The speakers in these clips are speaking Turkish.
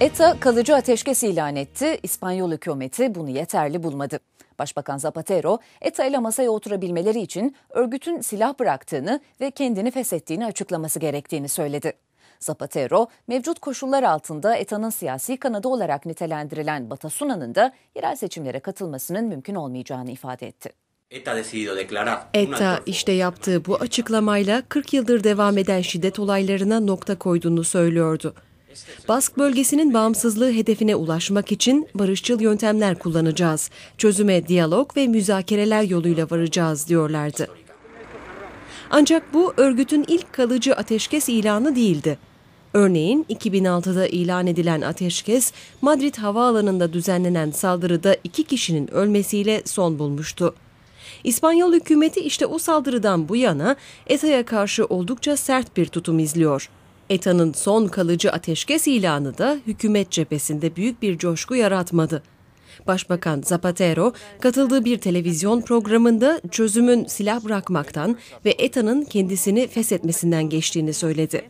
ETA kalıcı ateşkes ilan etti. İspanyol hükümeti bunu yeterli bulmadı. Başbakan Zapatero, ETA ile masaya oturabilmeleri için örgütün silah bıraktığını ve kendini feshettiğini açıklaması gerektiğini söyledi. Zapatero, mevcut koşullar altında ETA'nın siyasi kanadı olarak nitelendirilen Batasuna'nın da yerel seçimlere katılmasının mümkün olmayacağını ifade etti. ETA e işte yaptığı bu açıklamayla 40 yıldır devam eden şiddet olaylarına nokta koyduğunu söylüyordu. Bask bölgesinin bağımsızlığı hedefine ulaşmak için barışçıl yöntemler kullanacağız. Çözüme diyalog ve müzakereler yoluyla varacağız diyorlardı. Ancak bu örgütün ilk kalıcı ateşkes ilanı değildi. Örneğin 2006'da ilan edilen ateşkes Madrid havaalanında düzenlenen saldırıda iki kişinin ölmesiyle son bulmuştu. İspanyol hükümeti işte o saldırıdan bu yana ETA'ya karşı oldukça sert bir tutum izliyor. ETA'nın son kalıcı ateşkes ilanı da hükümet cephesinde büyük bir coşku yaratmadı. Başbakan Zapatero katıldığı bir televizyon programında çözümün silah bırakmaktan ve ETA'nın kendisini feshetmesinden geçtiğini söyledi.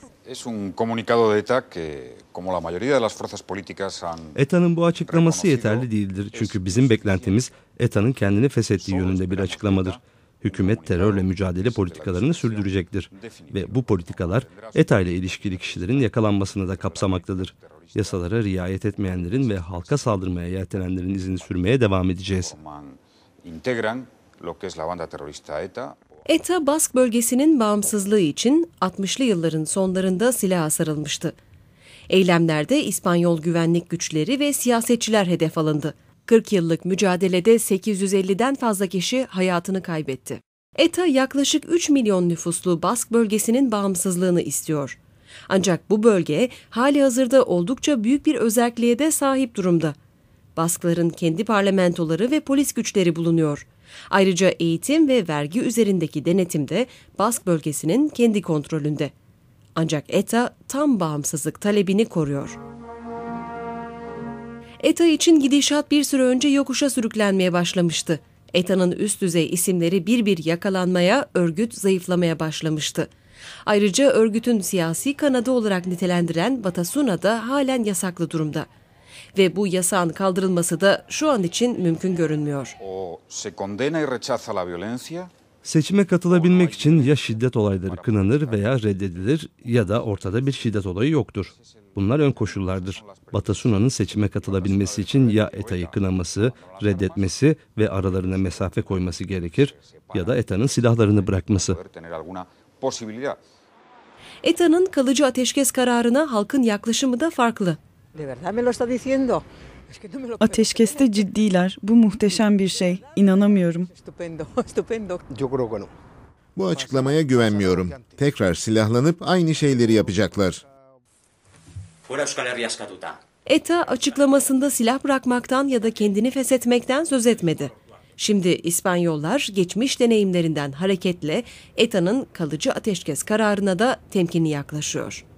ETA'nın bu açıklaması yeterli değildir çünkü bizim beklentimiz ETA'nın kendini feshettiği yönünde bir açıklamadır hükümet terörle mücadele politikalarını sürdürecektir ve bu politikalar ETA ile ilişkili kişilerin yakalanmasını da kapsamaktadır. Yasalara riayet etmeyenlerin ve halka saldırmaya yeltenenlerin izini sürmeye devam edeceğiz. ETA Bask bölgesinin bağımsızlığı için 60'lı yılların sonlarında silaha sarılmıştı. Eylemlerde İspanyol güvenlik güçleri ve siyasetçiler hedef alındı. 40 yıllık mücadelede 850'den fazla kişi hayatını kaybetti. ETA yaklaşık 3 milyon nüfuslu Bask bölgesinin bağımsızlığını istiyor. Ancak bu bölge hali hazırda oldukça büyük bir özelliğe de sahip durumda. Baskların kendi parlamentoları ve polis güçleri bulunuyor. Ayrıca eğitim ve vergi üzerindeki denetim de Bask bölgesinin kendi kontrolünde. Ancak ETA tam bağımsızlık talebini koruyor. ETA için gidişat bir süre önce yokuşa sürüklenmeye başlamıştı. ETA'nın üst düzey isimleri bir bir yakalanmaya, örgüt zayıflamaya başlamıştı. Ayrıca örgütün siyasi kanadı olarak nitelendiren Batasuna da halen yasaklı durumda. Ve bu yasağın kaldırılması da şu an için mümkün görünmüyor. Seçime katılabilmek için ya şiddet olayları kınanır veya reddedilir ya da ortada bir şiddet olayı yoktur. Bunlar ön koşullardır. Batasuna'nın seçime katılabilmesi için ya ETA'yı kınaması, reddetmesi ve aralarına mesafe koyması gerekir ya da ETA'nın silahlarını bırakması. ETA'nın kalıcı ateşkes kararına halkın yaklaşımı da farklı. Ateşkeste ciddiler. Bu muhteşem bir şey. İnanamıyorum. Bu açıklamaya güvenmiyorum. Tekrar silahlanıp aynı şeyleri yapacaklar. ETA e açıklamasında silah bırakmaktan ya da kendini feshetmekten söz etmedi. Şimdi İspanyollar geçmiş deneyimlerinden hareketle ETA'nın kalıcı ateşkes kararına da temkinli yaklaşıyor.